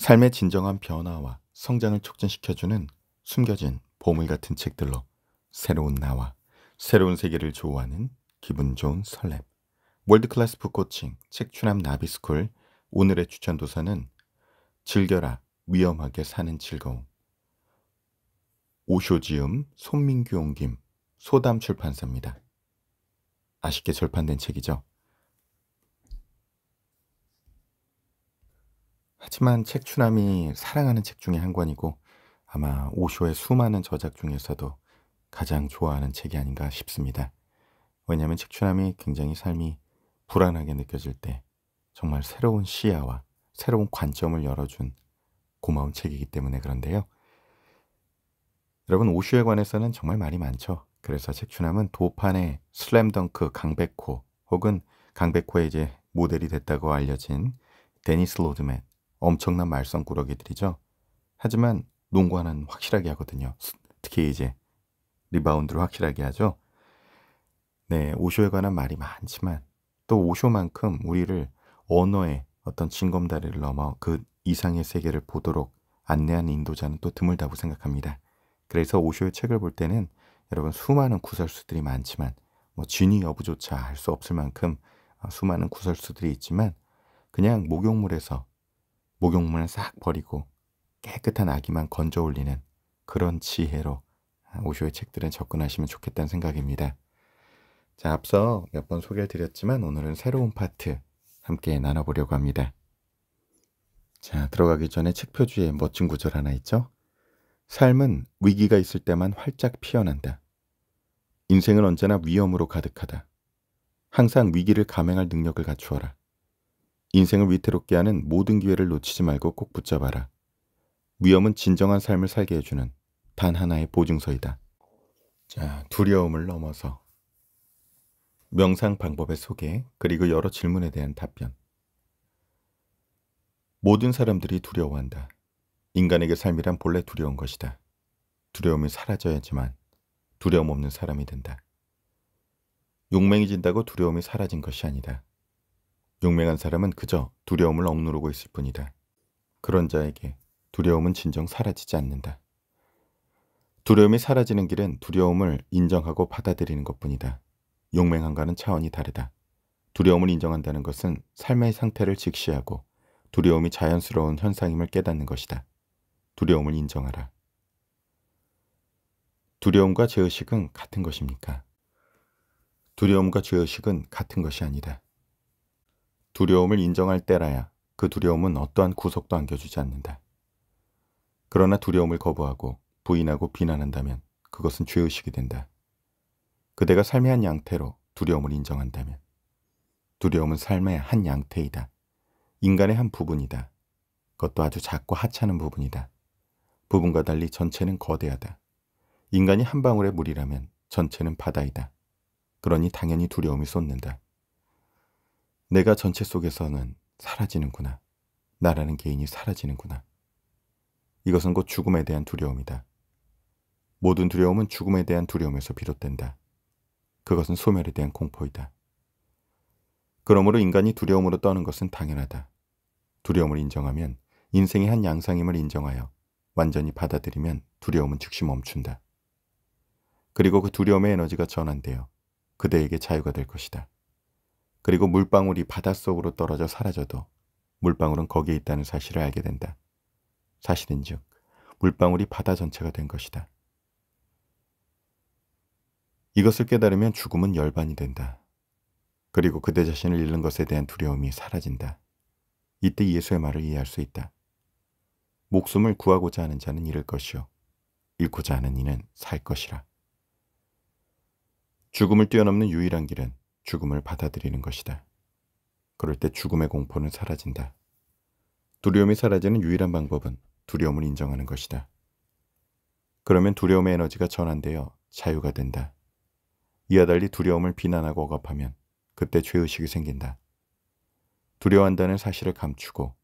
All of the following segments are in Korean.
삶의 진정한 변화와 성장을 촉진시켜주는 숨겨진 보물 같은 책들로 새로운 나와 새로운 세계를 좋아하는 기분 좋은 설렘. 월드클래스 북코칭 책추남 나비스쿨 오늘의 추천 도서는 즐겨라 위험하게 사는 즐거움 오쇼지음 손민규 옹김 소담 출판사입니다. 아쉽게 절판된 책이죠. 하지만 책 추남이 사랑하는 책 중에 한 권이고 아마 오쇼의 수많은 저작 중에서도 가장 좋아하는 책이 아닌가 싶습니다. 왜냐하면 책 추남이 굉장히 삶이 불안하게 느껴질 때 정말 새로운 시야와 새로운 관점을 열어준 고마운 책이기 때문에 그런데요. 여러분 오쇼에 관해서는 정말 말이 많죠. 그래서 책추남은 도판의 슬램덩크 강백호 혹은 강백호의 이제 모델이 됐다고 알려진 데니스 로드맨 엄청난 말썽꾸러기들이죠. 하지만 농구하는 확실하게 하거든요. 특히 이제 리바운드를 확실하게 하죠. 네, 오쇼에 관한 말이 많지만 또 오쇼만큼 우리를 언어의 어떤 징검다리를 넘어 그 이상의 세계를 보도록 안내한 인도자는 또 드물다고 생각합니다. 그래서 오쇼의 책을 볼 때는 여러분 수많은 구설수들이 많지만 뭐 진위 여부조차 알 수 없을 만큼 어, 수많은 구설수들이 있지만 그냥 목욕물에서 목욕물 싹 버리고 깨끗한 아기만 건져 올리는 그런 지혜로 오쇼의 책들은 접근하시면 좋겠다는 생각입니다. 자, 앞서 몇 번소개해 드렸지만 오늘은 새로운 파트 함께 나눠보려고 합니다. 자, 들어가기 전에 책 표지에 멋진 구절 하나 있죠? 삶은 위기가 있을 때만 활짝 피어난다. 인생은 언제나 위험으로 가득하다. 항상 위기를 감행할 능력을 갖추어라. 인생을 위태롭게 하는 모든 기회를 놓치지 말고 꼭 붙잡아라. 위험은 진정한 삶을 살게 해주는 단 하나의 보증서이다. 자, 두려움을 넘어서 명상 방법의 소개 그리고 여러 질문에 대한 답변 모든 사람들이 두려워한다. 인간에게 삶이란 본래 두려운 것이다. 두려움이 사라져야지만 두려움 없는 사람이 된다. 욕망이 진다고 두려움이 사라진 것이 아니다. 용맹한 사람은 그저 두려움을 억누르고 있을 뿐이다. 그런 자에게 두려움은 진정 사라지지 않는다. 두려움이 사라지는 길은 두려움을 인정하고 받아들이는 것뿐이다. 용맹한과는 차원이 다르다. 두려움을 인정한다는 것은 삶의 상태를 직시하고 두려움이 자연스러운 현상임을 깨닫는 것이다. 두려움을 인정하라. 두려움과 죄의식은 같은 것입니까? 두려움과 죄의식은 같은 것이 아니다. 두려움을 인정할 때라야 그 두려움은 어떠한 구속도 안겨주지 않는다. 그러나 두려움을 거부하고 부인하고 비난한다면 그것은 죄의식이 된다. 그대가 삶의 한 양태로 두려움을 인정한다면 두려움은 삶의 한 양태이다. 인간의 한 부분이다. 그것도 아주 작고 하찮은 부분이다. 부분과 달리 전체는 거대하다. 인간이 한 방울의 물이라면 전체는 바다이다. 그러니 당연히 두려움이 쏟는다 내가 전체 속에서는 사라지는구나. 나라는 개인이 사라지는구나. 이것은 곧 죽음에 대한 두려움이다. 모든 두려움은 죽음에 대한 두려움에서 비롯된다. 그것은 소멸에 대한 공포이다. 그러므로 인간이 두려움으로 떠는 것은 당연하다. 두려움을 인정하면 인생의 한 양상임을 인정하여 완전히 받아들이면 두려움은 즉시 멈춘다. 그리고 그 두려움의 에너지가 전환되어 그대에게 자유가 될 것이다. 그리고 물방울이 바닷속으로 떨어져 사라져도 물방울은 거기에 있다는 사실을 알게 된다. 사실인즉 물방울이 바다 전체가 된 것이다. 이것을 깨달으면 죽음은 열반이 된다. 그리고 그대 자신을 잃는 것에 대한 두려움이 사라진다. 이때 예수의 말을 이해할 수 있다. 목숨을 구하고자 하는 자는 잃을 것이요. 잃고자 하는 이는 살 것이라. 죽음을 뛰어넘는 유일한 길은 죽음을 받아들이는 것이다. 그럴 때 죽음의 공포는 사라진다. 두려움이 사라지는 유일한 방법은 두려움을 인정하는 것이다. 그러면 두려움의 에너지가 전환되어 자유가 된다. 이와 달리 두려움을 비난하고 억압하면 그때 죄의식이 생긴다. 두려워한다는 사실을 감추고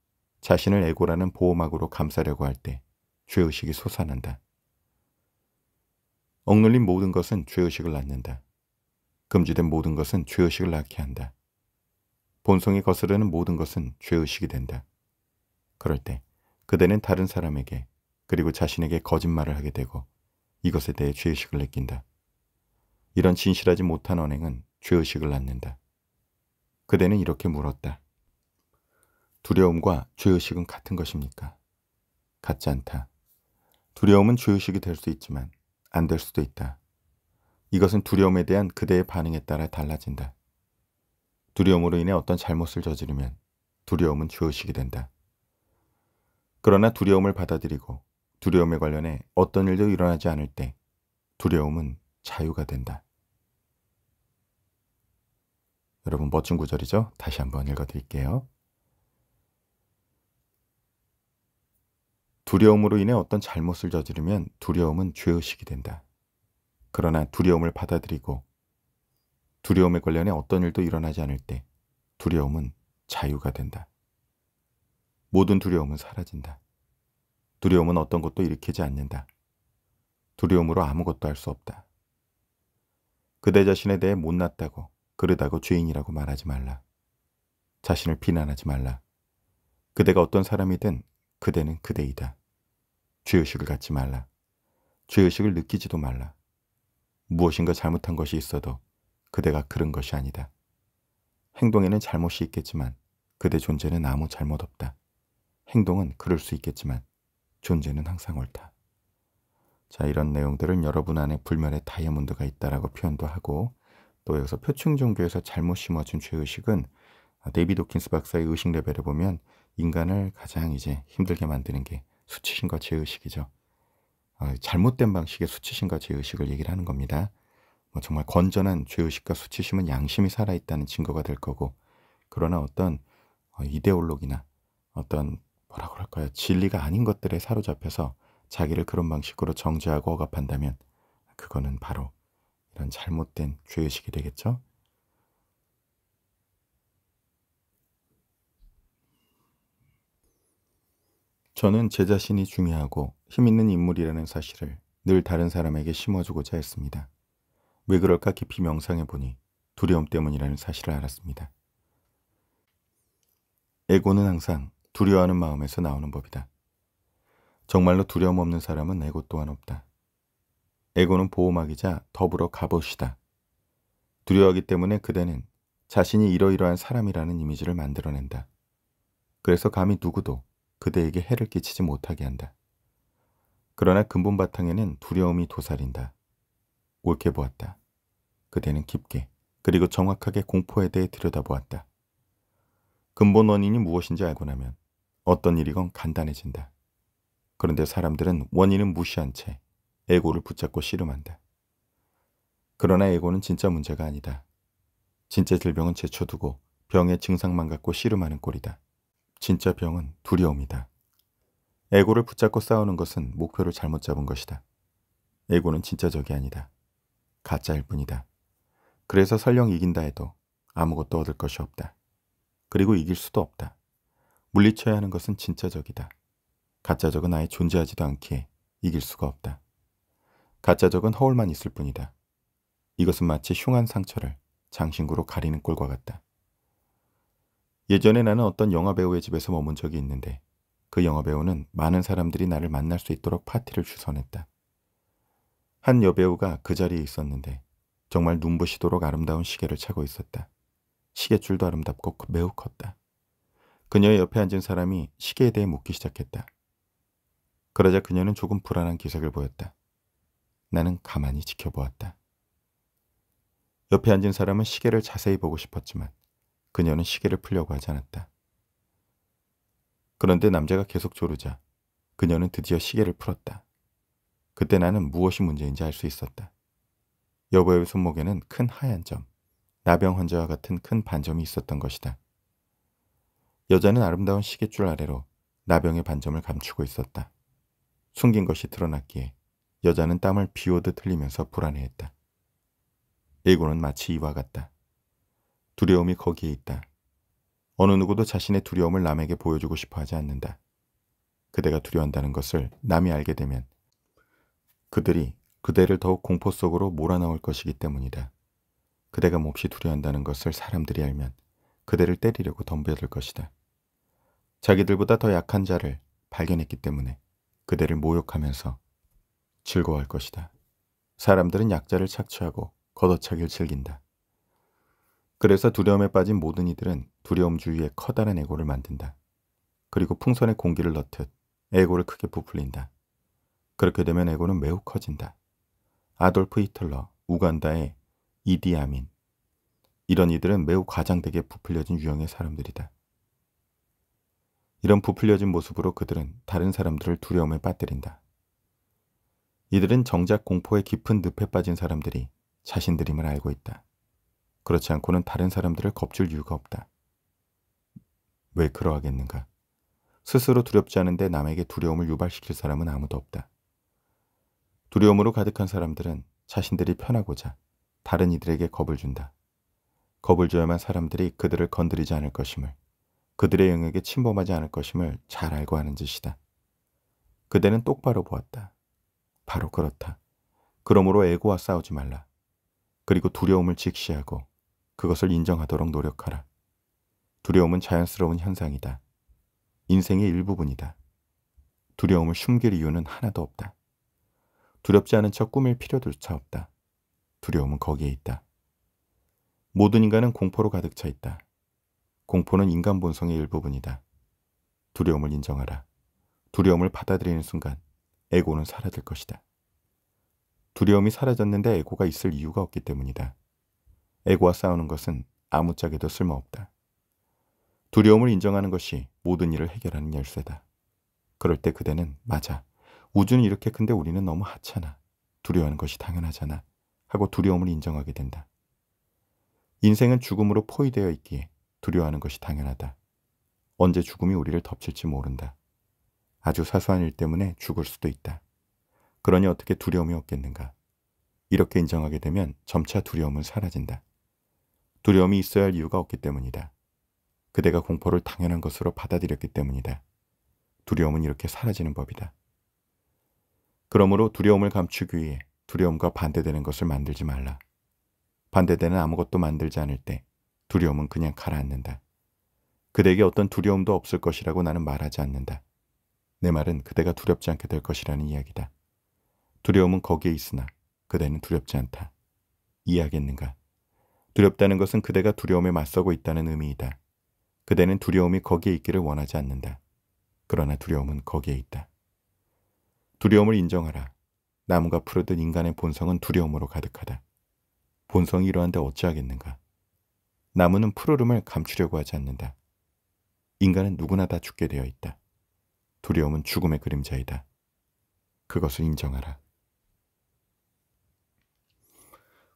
자신을 애고라는 보호막으로 감싸려고 할 때 죄의식이 솟아난다. 억눌린 모든 것은 죄의식을 낳는다. 금지된 모든 것은 죄의식을 낳게 한다. 본성이 거스르는 모든 것은 죄의식이 된다. 그럴 때 그대는 다른 사람에게 그리고 자신에게 거짓말을 하게 되고 이것에 대해 죄의식을 느낀다. 이런 진실하지 못한 언행은 죄의식을 낳는다. 그대는 이렇게 물었다. 두려움과 죄의식은 같은 것입니까? 같지 않다. 두려움은 죄의식이 될 수 있지만 안 될 수도 있다. 이것은 두려움에 대한 그대의 반응에 따라 달라진다. 두려움으로 인해 어떤 잘못을 저지르면 두려움은 주의식이 된다. 그러나 두려움을 받아들이고 두려움에 관련해 어떤 일도 일어나지 않을 때 두려움은 자유가 된다. 여러분 멋진 구절이죠? 다시 한번 읽어드릴게요. 두려움으로 인해 어떤 잘못을 저지르면 두려움은 죄의식이 된다. 그러나 두려움을 받아들이고 두려움에 관련해 어떤 일도 일어나지 않을 때 두려움은 자유가 된다. 모든 두려움은 사라진다. 두려움은 어떤 것도 일으키지 않는다. 두려움으로 아무것도 할 수 없다. 그대 자신에 대해 못났다고 그러다고 죄인이라고 말하지 말라. 자신을 비난하지 말라. 그대가 어떤 사람이든 그대는 그대이다. 죄의식을 갖지 말라. 죄의식을 느끼지도 말라. 무엇인가 잘못한 것이 있어도 그대가 그런 것이 아니다. 행동에는 잘못이 있겠지만 그대 존재는 아무 잘못 없다. 행동은 그럴 수 있겠지만 존재는 항상 옳다. 자 이런 내용들은 여러분 안에 불멸의 다이아몬드가 있다라고 표현도 하고 또 여기서 표층 종교에서 잘못 심어준 죄의식은 데이비 도킨스 박사의 의식 레벨에 보면 인간을 가장 이제 힘들게 만드는 게 수치심과 죄의식이죠. 아, 잘못된 방식의 수치심과 죄의식을 얘기를 하는 겁니다. 뭐 정말 건전한 죄의식과 수치심은 양심이 살아있다는 증거가 될 거고 그러나 어떤 어, 이데올로기나 어떤 뭐라 그럴까요? 진리가 아닌 것들에 사로잡혀서 자기를 그런 방식으로 정죄하고 억압한다면 그거는 바로 이런 잘못된 죄의식이 되겠죠. 저는 제 자신이 중요하고 힘 있는 인물이라는 사실을 늘 다른 사람에게 심어주고자 했습니다. 왜 그럴까 깊이 명상해 보니 두려움 때문이라는 사실을 알았습니다. 에고는 항상 두려워하는 마음에서 나오는 법이다. 정말로 두려움 없는 사람은 에고 또한 없다. 에고는 보호막이자 더불어 갑옷이다. 두려워하기 때문에 그대는 자신이 이러이러한 사람이라는 이미지를 만들어낸다. 그래서 감히 누구도 그대에게 해를 끼치지 못하게 한다. 그러나 근본 바탕에는 두려움이 도사린다. 옳게 보았다. 그대는 깊게 그리고 정확하게 공포에 대해 들여다보았다. 근본 원인이 무엇인지 알고 나면 어떤 일이건 간단해진다. 그런데 사람들은 원인은 무시한 채 에고를 붙잡고 씨름한다. 그러나 에고는 진짜 문제가 아니다. 진짜 질병은 제쳐두고 병의 증상만 갖고 씨름하는 꼴이다. 진짜 병은 두려움이다. 에고를 붙잡고 싸우는 것은 목표를 잘못 잡은 것이다. 에고는 진짜 적이 아니다. 가짜일 뿐이다. 그래서 설령 이긴다 해도 아무것도 얻을 것이 없다. 그리고 이길 수도 없다. 물리쳐야 하는 것은 진짜 적이다. 가짜 적은 아예 존재하지도 않기에 이길 수가 없다. 가짜 적은 허울만 있을 뿐이다. 이것은 마치 흉한 상처를 장신구로 가리는 꼴과 같다. 예전에 나는 어떤 영화배우의 집에서 머문 적이 있는데 그 영화배우는 많은 사람들이 나를 만날 수 있도록 파티를 주선했다. 한 여배우가 그 자리에 있었는데 정말 눈부시도록 아름다운 시계를 차고 있었다. 시계줄도 아름답고 매우 컸다. 그녀의 옆에 앉은 사람이 시계에 대해 묻기 시작했다. 그러자 그녀는 조금 불안한 기색을 보였다. 나는 가만히 지켜보았다. 옆에 앉은 사람은 시계를 자세히 보고 싶었지만 그녀는 시계를 풀려고 하지 않았다. 그런데 남자가 계속 조르자 그녀는 드디어 시계를 풀었다. 그때 나는 무엇이 문제인지 알 수 있었다. 여보의 손목에는 큰 하얀 점, 나병 환자와 같은 큰 반점이 있었던 것이다. 여자는 아름다운 시계줄 아래로 나병의 반점을 감추고 있었다. 숨긴 것이 드러났기에 여자는 땀을 비오듯 흘리면서 불안해했다. 일고는 마치 이와 같다. 두려움이 거기에 있다. 어느 누구도 자신의 두려움을 남에게 보여주고 싶어 하지 않는다. 그대가 두려워한다는 것을 남이 알게 되면 그들이 그대를 더욱 공포 속으로 몰아넣을 것이기 때문이다. 그대가 몹시 두려워한다는 것을 사람들이 알면 그대를 때리려고 덤벼들 것이다. 자기들보다 더 약한 자를 발견했기 때문에 그대를 모욕하면서 즐거워할 것이다. 사람들은 약자를 착취하고 걷어차기를 즐긴다. 그래서 두려움에 빠진 모든 이들은 두려움 주위에 커다란 에고를 만든다. 그리고 풍선에 공기를 넣듯 에고를 크게 부풀린다. 그렇게 되면 에고는 매우 커진다. 아돌프 히틀러, 우간다의 이디아민. 이런 이들은 매우 과장되게 부풀려진 유형의 사람들이다. 이런 부풀려진 모습으로 그들은 다른 사람들을 두려움에 빠뜨린다. 이들은 정작 공포의 깊은 늪에 빠진 사람들이 자신들임을 알고 있다. 그렇지 않고는 다른 사람들을 겁줄 이유가 없다. 왜 그러하겠는가? 스스로 두렵지 않은데 남에게 두려움을 유발시킬 사람은 아무도 없다. 두려움으로 가득한 사람들은 자신들이 편하고자 다른 이들에게 겁을 준다. 겁을 줘야만 사람들이 그들을 건드리지 않을 것임을, 그들의 영역에 침범하지 않을 것임을 잘 알고 하는 짓이다. 그대는 똑바로 보았다. 바로 그렇다. 그러므로 애고와 싸우지 말라. 그리고 두려움을 직시하고 그것을 인정하도록 노력하라. 두려움은 자연스러운 현상이다. 인생의 일부분이다. 두려움을 숨길 이유는 하나도 없다. 두렵지 않은 척 꾸밀 필요조차 없다. 두려움은 거기에 있다. 모든 인간은 공포로 가득 차 있다. 공포는 인간 본성의 일부분이다. 두려움을 인정하라. 두려움을 받아들이는 순간 에고는 사라질 것이다. 두려움이 사라졌는데 에고가 있을 이유가 없기 때문이다. 에고와 싸우는 것은 아무짝에도 쓸모없다. 두려움을 인정하는 것이 모든 일을 해결하는 열쇠다. 그럴 때 그대는 맞아. 우주는 이렇게 큰데 우리는 너무 하찮아. 두려워하는 것이 당연하잖아. 하고 두려움을 인정하게 된다. 인생은 죽음으로 포위되어 있기에 두려워하는 것이 당연하다. 언제 죽음이 우리를 덮칠지 모른다. 아주 사소한 일 때문에 죽을 수도 있다. 그러니 어떻게 두려움이 없겠는가. 이렇게 인정하게 되면 점차 두려움은 사라진다. 두려움이 있어야 할 이유가 없기 때문이다. 그대가 공포를 당연한 것으로 받아들였기 때문이다. 두려움은 이렇게 사라지는 법이다. 그러므로 두려움을 감추기 위해 두려움과 반대되는 것을 만들지 말라. 반대되는 아무것도 만들지 않을 때 두려움은 그냥 가라앉는다. 그대에게 어떤 두려움도 없을 것이라고 나는 말하지 않는다. 내 말은 그대가 두렵지 않게 될 것이라는 이야기다. 두려움은 거기에 있으나 그대는 두렵지 않다. 이해하겠는가? 두렵다는 것은 그대가 두려움에 맞서고 있다는 의미이다. 그대는 두려움이 거기에 있기를 원하지 않는다. 그러나 두려움은 거기에 있다. 두려움을 인정하라. 나무가 풀어든 인간의 본성은 두려움으로 가득하다. 본성이 이러한데 어찌하겠는가. 나무는 푸르름을 감추려고 하지 않는다. 인간은 누구나 다 죽게 되어 있다. 두려움은 죽음의 그림자이다. 그것을 인정하라.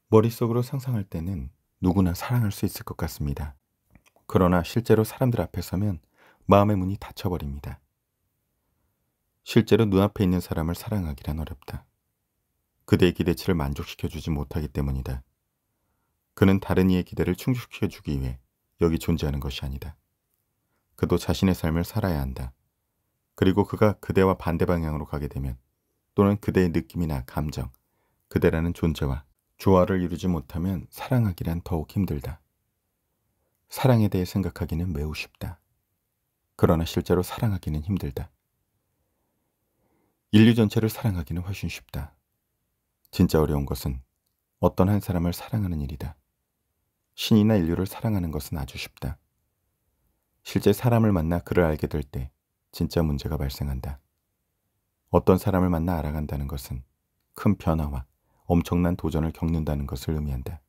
머릿속으로 상상할 때는 누구나 사랑할 수 있을 것 같습니다. 그러나 실제로 사람들 앞에 서면 마음의 문이 닫혀버립니다. 실제로 눈앞에 있는 사람을 사랑하기란 어렵다. 그대의 기대치를 만족시켜주지 못하기 때문이다. 그는 다른 이의 기대를 충족시켜주기 위해 여기 존재하는 것이 아니다. 그도 자신의 삶을 살아야 한다. 그리고 그가 그대와 반대 방향으로 가게 되면 또는 그대의 느낌이나 감정, 그대라는 존재와 조화를 이루지 못하면 사랑하기란 더욱 힘들다. 사랑에 대해 생각하기는 매우 쉽다. 그러나 실제로 사랑하기는 힘들다. 인류 전체를 사랑하기는 훨씬 쉽다. 진짜 어려운 것은 어떤 한 사람을 사랑하는 일이다. 신이나 인류를 사랑하는 것은 아주 쉽다. 실제 사람을 만나 그를 알게 될 때 진짜 문제가 발생한다. 어떤 사람을 만나 알아간다는 것은 큰 변화와 엄청난 도전을 겪는다는 것을 의미한다.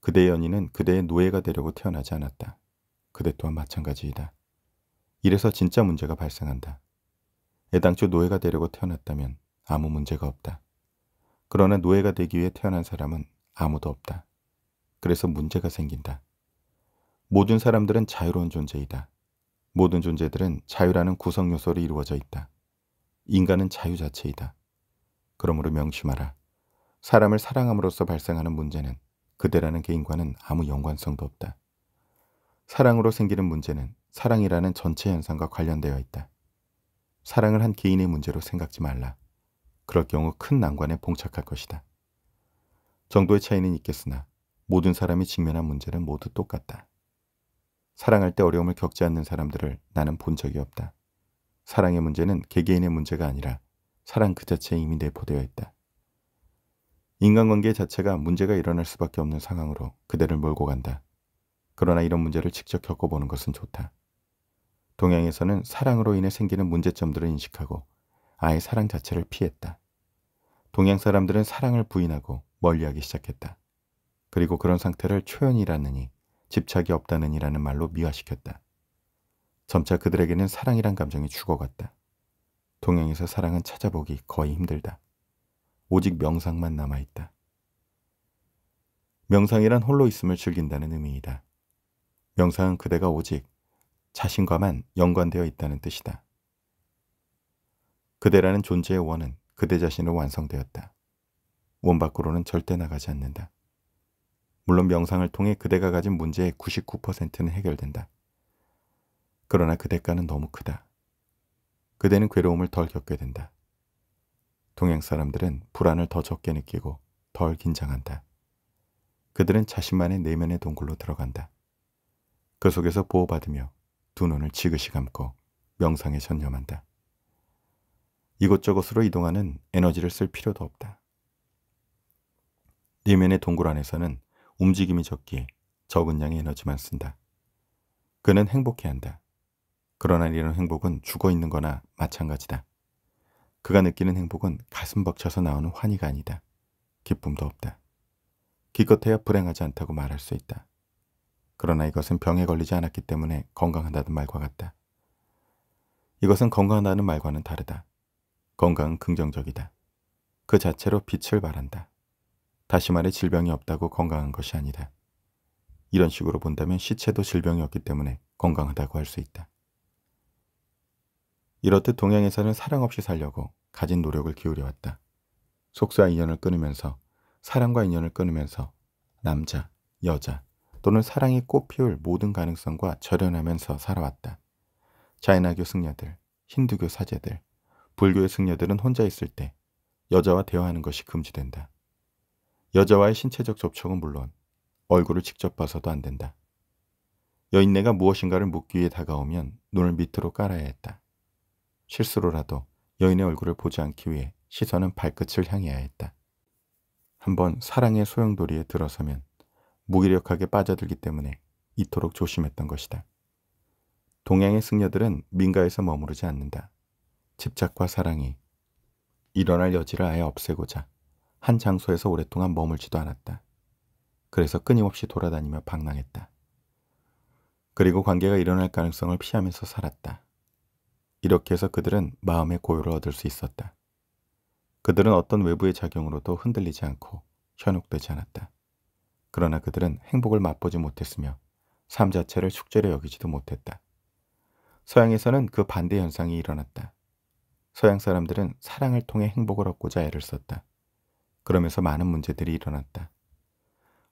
그대의 연인은 그대의 노예가 되려고 태어나지 않았다. 그대 또한 마찬가지이다. 이래서 진짜 문제가 발생한다. 애당초 노예가 되려고 태어났다면 아무 문제가 없다. 그러나 노예가 되기 위해 태어난 사람은 아무도 없다. 그래서 문제가 생긴다. 모든 사람들은 자유로운 존재이다. 모든 존재들은 자유라는 구성요소로 이루어져 있다. 인간은 자유 자체이다. 그러므로 명심하라. 사람을 사랑함으로써 발생하는 문제는 그대라는 개인과는 아무 연관성도 없다. 사랑으로 생기는 문제는 사랑이라는 전체 현상과 관련되어 있다. 사랑을 한 개인의 문제로 생각지 말라. 그럴 경우 큰 난관에 봉착할 것이다. 정도의 차이는 있겠으나 모든 사람이 직면한 문제는 모두 똑같다. 사랑할 때 어려움을 겪지 않는 사람들을 나는 본 적이 없다. 사랑의 문제는 개개인의 문제가 아니라 사랑 그 자체에 이미 내포되어 있다. 인간관계 자체가 문제가 일어날 수밖에 없는 상황으로 그대를 몰고 간다. 그러나 이런 문제를 직접 겪어보는 것은 좋다. 동양에서는 사랑으로 인해 생기는 문제점들을 인식하고 아예 사랑 자체를 피했다. 동양 사람들은 사랑을 부인하고 멀리하기 시작했다. 그리고 그런 상태를 초연이라느니 집착이 없다느니라는 말로 미화시켰다. 점차 그들에게는 사랑이란 감정이 죽어갔다. 동양에서 사랑은 찾아보기 거의 힘들다. 오직 명상만 남아있다. 명상이란 홀로 있음을 즐긴다는 의미이다. 명상은 그대가 오직 자신과만 연관되어 있다는 뜻이다. 그대라는 존재의 원은 그대 자신으로 완성되었다. 원 밖으로는 절대 나가지 않는다. 물론 명상을 통해 그대가 가진 문제의 99%는 해결된다. 그러나 그 대가는 너무 크다. 그대는 괴로움을 덜 겪게 된다. 동양 사람들은 불안을 더 적게 느끼고 덜 긴장한다. 그들은 자신만의 내면의 동굴로 들어간다. 그 속에서 보호받으며 두 눈을 지그시 감고 명상에 전념한다. 이곳저곳으로 이동하는 에너지를 쓸 필요도 없다. 내면의 동굴 안에서는 움직임이 적기에 적은 양의 에너지만 쓴다. 그는 행복해한다. 그러나 이런 행복은 죽어 있는 거나 마찬가지다. 그가 느끼는 행복은 가슴 벅차서 나오는 환희가 아니다. 기쁨도 없다. 기껏해야 불행하지 않다고 말할 수 있다. 그러나 이것은 병에 걸리지 않았기 때문에 건강하다는 말과 같다. 이것은 건강하다는 말과는 다르다. 건강은 긍정적이다. 그 자체로 빛을 발한다. 다시 말해 질병이 없다고 건강한 것이 아니다. 이런 식으로 본다면 시체도 질병이 없기 때문에 건강하다고 할 수 있다. 이렇듯 동양에서는 사랑 없이 살려고 가진 노력을 기울여 왔다. 속사 인연을 끊으면서 사랑과 인연을 끊으면서 남자, 여자 또는 사랑이 꽃피울 모든 가능성과 절연하면서 살아왔다. 자이나교 승려들, 힌두교 사제들, 불교의 승려들은 혼자 있을 때 여자와 대화하는 것이 금지된다. 여자와의 신체적 접촉은 물론 얼굴을 직접 봐서도 안 된다. 여인네가 무엇인가를 묻기 위해 다가오면 눈을 밑으로 깔아야 했다. 실수로라도 여인의 얼굴을 보지 않기 위해 시선은 발끝을 향해야 했다. 한번 사랑의 소용돌이에 들어서면 무기력하게 빠져들기 때문에 이토록 조심했던 것이다. 동양의 승려들은 민가에서 머무르지 않는다. 집착과 사랑이 일어날 여지를 아예 없애고자 한 장소에서 오랫동안 머물지도 않았다. 그래서 끊임없이 돌아다니며 방랑했다. 그리고 관계가 일어날 가능성을 피하면서 살았다. 이렇게 해서 그들은 마음의 고요를 얻을 수 있었다. 그들은 어떤 외부의 작용으로도 흔들리지 않고 현혹되지 않았다. 그러나 그들은 행복을 맛보지 못했으며 삶 자체를 축제로 여기지도 못했다. 서양에서는 그 반대 현상이 일어났다. 서양 사람들은 사랑을 통해 행복을 얻고자 애를 썼다. 그러면서 많은 문제들이 일어났다.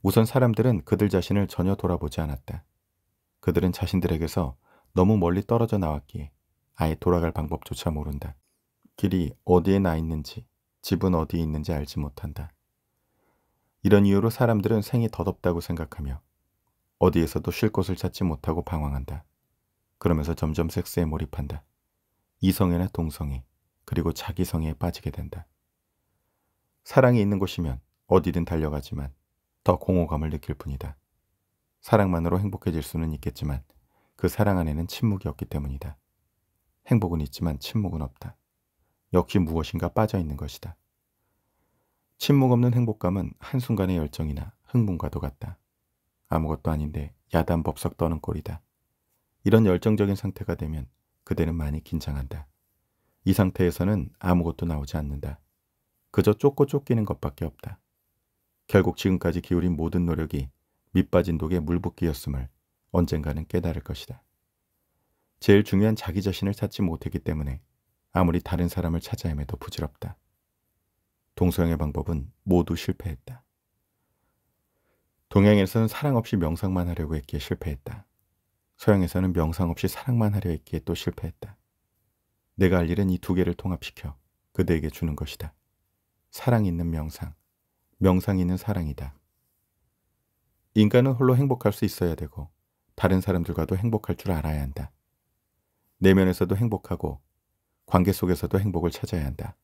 우선 사람들은 그들 자신을 전혀 돌아보지 않았다. 그들은 자신들에게서 너무 멀리 떨어져 나왔기에 아예 돌아갈 방법조차 모른다. 길이 어디에 나 있는지, 집은 어디에 있는지 알지 못한다. 이런 이유로 사람들은 생이 덧없다고 생각하며 어디에서도 쉴 곳을 찾지 못하고 방황한다. 그러면서 점점 섹스에 몰입한다. 이성애나 동성애, 그리고 자기 성애에 빠지게 된다. 사랑이 있는 곳이면 어디든 달려가지만 더 공허감을 느낄 뿐이다. 사랑만으로 행복해질 수는 있겠지만 그 사랑 안에는 침묵이 없기 때문이다. 행복은 있지만 침묵은 없다. 역시 무엇인가 빠져 있는 것이다. 침묵 없는 행복감은 한순간의 열정이나 흥분과도 같다. 아무것도 아닌데 야단 법석 떠는 꼴이다. 이런 열정적인 상태가 되면 그대는 많이 긴장한다. 이 상태에서는 아무것도 나오지 않는다. 그저 쫓고 쫓기는 것밖에 없다. 결국 지금까지 기울인 모든 노력이 밑빠진 독에 물붓기였음을 언젠가는 깨달을 것이다. 제일 중요한 자기 자신을 찾지 못했기 때문에 아무리 다른 사람을 찾아 헤매도 부질없다. 동서양의 방법은 모두 실패했다. 동양에서는 사랑 없이 명상만 하려고 했기에 실패했다. 서양에서는 명상 없이 사랑만 하려 했기에 또 실패했다. 내가 할 일은 이 두 개를 통합시켜 그대에게 주는 것이다. 사랑 있는 명상, 명상 있는 사랑이다. 인간은 홀로 행복할 수 있어야 되고 다른 사람들과도 행복할 줄 알아야 한다. 내면에서도 행복하고 관계 속에서도 행복을 찾아야 한다.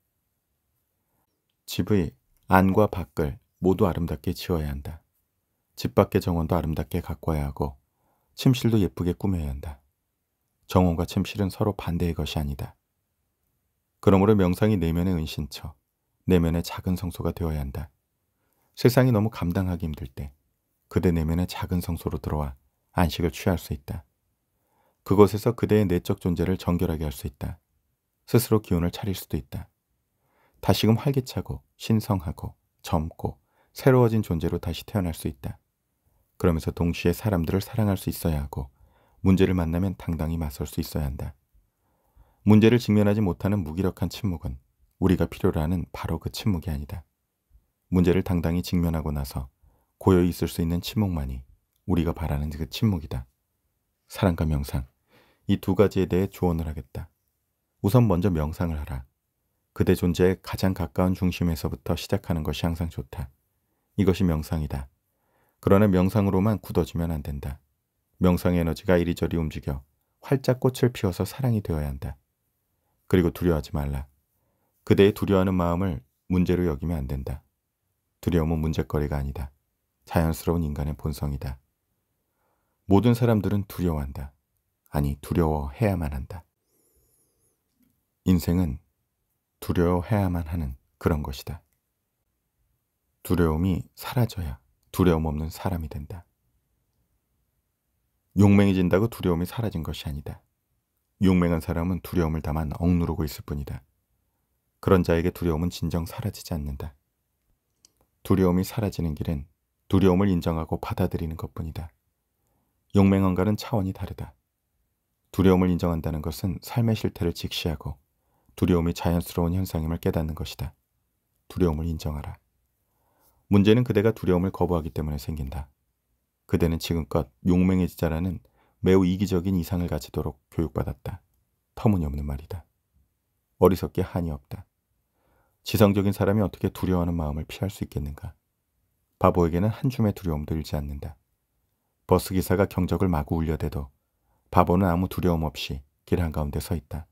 집의 안과 밖을 모두 아름답게 지어야 한다. 집 밖의 정원도 아름답게 가꿔야 하고 침실도 예쁘게 꾸며야 한다. 정원과 침실은 서로 반대의 것이 아니다. 그러므로 명상이 내면의 은신처, 내면의 작은 성소가 되어야 한다. 세상이 너무 감당하기 힘들 때 그대 내면의 작은 성소로 들어와 안식을 취할 수 있다. 그곳에서 그대의 내적 존재를 정결하게 할 수 있다. 스스로 기운을 차릴 수도 있다. 다시금 활기차고 신성하고 젊고 새로워진 존재로 다시 태어날 수 있다. 그러면서 동시에 사람들을 사랑할 수 있어야 하고 문제를 만나면 당당히 맞설 수 있어야 한다. 문제를 직면하지 못하는 무기력한 침묵은 우리가 필요로 하는 바로 그 침묵이 아니다. 문제를 당당히 직면하고 나서 고여 있을 수 있는 침묵만이 우리가 바라는 그 침묵이다. 사랑과 명상, 이두 가지에 대해 조언을 하겠다. 우선 먼저 명상을 하라. 그대 존재의 가장 가까운 중심에서부터 시작하는 것이 항상 좋다. 이것이 명상이다. 그러나 명상으로만 굳어지면 안 된다. 명상의 에너지가 이리저리 움직여 활짝 꽃을 피워서 사랑이 되어야 한다. 그리고 두려워하지 말라. 그대의 두려워하는 마음을 문제로 여기면 안 된다. 두려움은 문제거리가 아니다. 자연스러운 인간의 본성이다. 모든 사람들은 두려워한다. 아니 두려워해야만 한다. 인생은 두려워해야만 하는 그런 것이다. 두려움이 사라져야 두려움 없는 사람이 된다. 용맹해진다고 두려움이 사라진 것이 아니다. 용맹한 사람은 두려움을 다만 억누르고 있을 뿐이다. 그런 자에게 두려움은 진정 사라지지 않는다. 두려움이 사라지는 길은 두려움을 인정하고 받아들이는 것뿐이다. 용맹한가는 차원이 다르다. 두려움을 인정한다는 것은 삶의 실태를 직시하고 두려움이 자연스러운 현상임을 깨닫는 것이다. 두려움을 인정하라. 문제는 그대가 두려움을 거부하기 때문에 생긴다. 그대는 지금껏 용맹해 지자라는 매우 이기적인 이상을 가지도록 교육받았다. 터무니없는 말이다. 어리석게 한이 없다. 지성적인 사람이 어떻게 두려워하는 마음을 피할 수 있겠는가? 바보에게는 한 줌의 두려움도 일지 않는다. 버스기사가 경적을 마구 울려대도 바보는 아무 두려움 없이 길 한가운데 서 있다.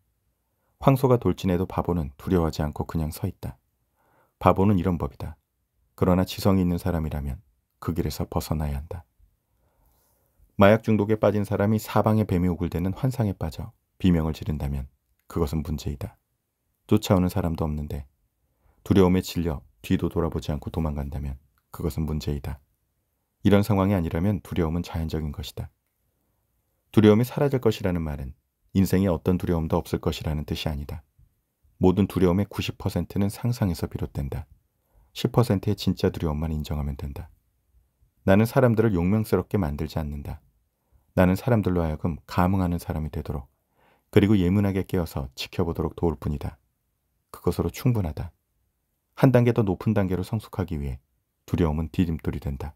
황소가 돌진해도 바보는 두려워하지 않고 그냥 서 있다. 바보는 이런 법이다. 그러나 지성이 있는 사람이라면 그 길에서 벗어나야 한다. 마약 중독에 빠진 사람이 사방에 뱀이 오글대는 환상에 빠져 비명을 지른다면 그것은 문제이다. 쫓아오는 사람도 없는데 두려움에 질려 뒤도 돌아보지 않고 도망간다면 그것은 문제이다. 이런 상황이 아니라면 두려움은 자연적인 것이다. 두려움이 사라질 것이라는 말은 인생에 어떤 두려움도 없을 것이라는 뜻이 아니다. 모든 두려움의 90%는 상상에서 비롯된다. 10%의 진짜 두려움만 인정하면 된다. 나는 사람들을 용맹스럽게 만들지 않는다. 나는 사람들로 하여금 감흥하는 사람이 되도록 그리고 예문하게 깨어서 지켜보도록 도울 뿐이다. 그것으로 충분하다. 한 단계 더 높은 단계로 성숙하기 위해 두려움은 디딤돌이 된다.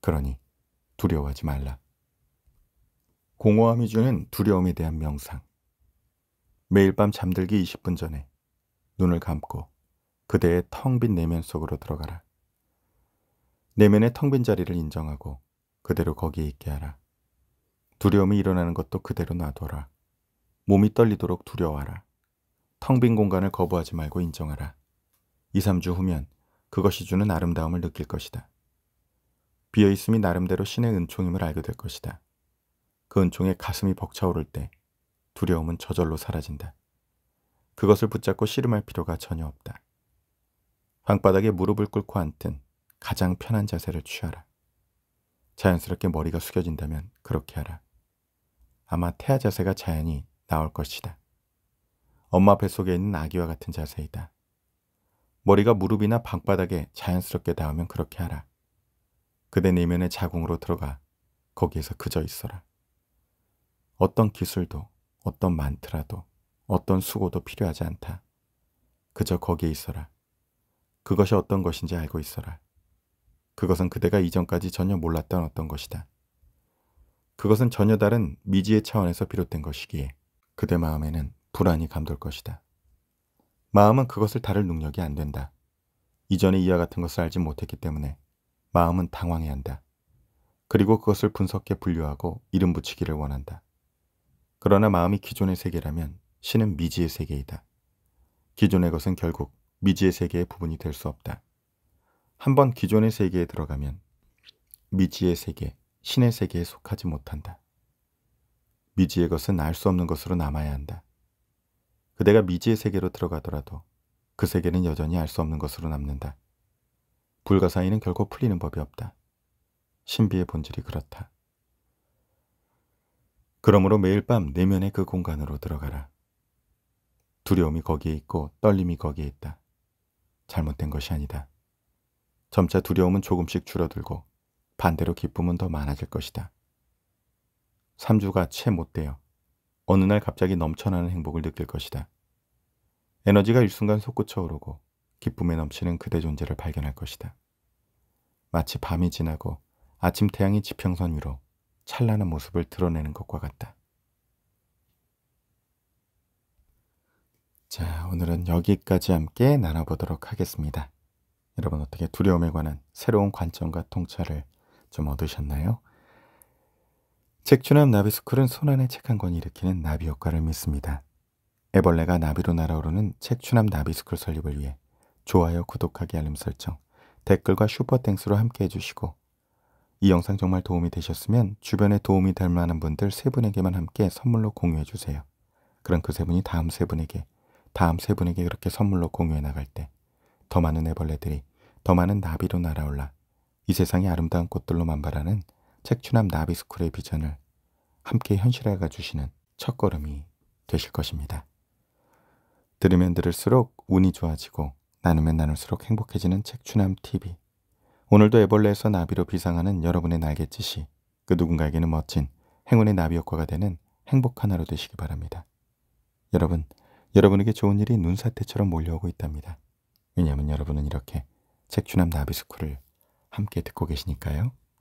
그러니 두려워하지 말라. 공허함이 주는 두려움에 대한 명상. 매일 밤 잠들기 20분 전에 눈을 감고 그대의 텅 빈 내면 속으로 들어가라. 내면의 텅 빈 자리를 인정하고 그대로 거기에 있게 하라. 두려움이 일어나는 것도 그대로 놔둬라. 몸이 떨리도록 두려워하라. 텅 빈 공간을 거부하지 말고 인정하라. 2, 3주 후면 그것이 주는 아름다움을 느낄 것이다. 비어있음이 나름대로 신의 은총임을 알게 될 것이다. 그 은총에 가슴이 벅차오를 때 두려움은 저절로 사라진다. 그것을 붙잡고 씨름할 필요가 전혀 없다. 방바닥에 무릎을 꿇고 앉든 가장 편한 자세를 취하라. 자연스럽게 머리가 숙여진다면 그렇게 하라. 아마 태아 자세가 자연히 나올 것이다. 엄마 뱃속에 있는 아기와 같은 자세이다. 머리가 무릎이나 방바닥에 자연스럽게 닿으면 그렇게 하라. 그대 내면의 자궁으로 들어가 거기에서 그저 있어라. 어떤 기술도, 어떤 만트라도, 어떤 수고도 필요하지 않다. 그저 거기에 있어라. 그것이 어떤 것인지 알고 있어라. 그것은 그대가 이전까지 전혀 몰랐던 어떤 것이다. 그것은 전혀 다른 미지의 차원에서 비롯된 것이기에 그대 마음에는 불안이 감돌 것이다. 마음은 그것을 다룰 능력이 안 된다. 이전에 이와 같은 것을 알지 못했기 때문에 마음은 당황해한다. 그리고 그것을 분석해 분류하고 이름 붙이기를 원한다. 그러나 마음이 기존의 세계라면 신은 미지의 세계이다. 기존의 것은 결국 미지의 세계의 부분이 될 수 없다. 한 번 기존의 세계에 들어가면 미지의 세계, 신의 세계에 속하지 못한다. 미지의 것은 알 수 없는 것으로 남아야 한다. 그대가 미지의 세계로 들어가더라도 그 세계는 여전히 알 수 없는 것으로 남는다. 불가사의는 결코 풀리는 법이 없다. 신비의 본질이 그렇다. 그러므로 매일 밤 내면의 그 공간으로 들어가라. 두려움이 거기에 있고 떨림이 거기에 있다. 잘못된 것이 아니다. 점차 두려움은 조금씩 줄어들고 반대로 기쁨은 더 많아질 것이다. 3주가 채 못되어 어느 날 갑자기 넘쳐나는 행복을 느낄 것이다. 에너지가 일순간 솟구쳐 오르고 기쁨에 넘치는 그대 존재를 발견할 것이다. 마치 밤이 지나고 아침 태양이 지평선 위로 찬란한 모습을 드러내는 것과 같다. 자, 오늘은 여기까지 함께 나눠보도록 하겠습니다. 여러분 어떻게 두려움에 관한 새로운 관점과 통찰을 좀 얻으셨나요? 책추남 나비스쿨은 손안의 책한 권이 일으키는 나비 효과를 믿습니다. 애벌레가 나비로 날아오르는 책추남 나비스쿨 설립을 위해 좋아요, 구독하기, 알림 설정, 댓글과 슈퍼땡스로 함께 해주시고 이 영상 정말 도움이 되셨으면 주변에 도움이 될 만한 분들 세 분에게만 함께 선물로 공유해 주세요. 그럼 그 세 분이 다음 세 분에게, 다음 세 분에게 그렇게 선물로 공유해 나갈 때 더 많은 애벌레들이 더 많은 나비로 날아올라 이 세상의 아름다운 꽃들로 만발하는 책추남 나비스쿨의 비전을 함께 현실화해 주시는 첫걸음이 되실 것입니다. 들으면 들을수록 운이 좋아지고 나누면 나눌수록 행복해지는 책추남 TV 오늘도 애벌레에서 나비로 비상하는 여러분의 날갯짓이 그 누군가에게는 멋진 행운의 나비 효과가 되는 행복한 하루 되시기 바랍니다. 여러분, 여러분에게 좋은 일이 눈사태처럼 몰려오고 있답니다. 왜냐하면 여러분은 이렇게 책추남 나비스쿨을 함께 듣고 계시니까요.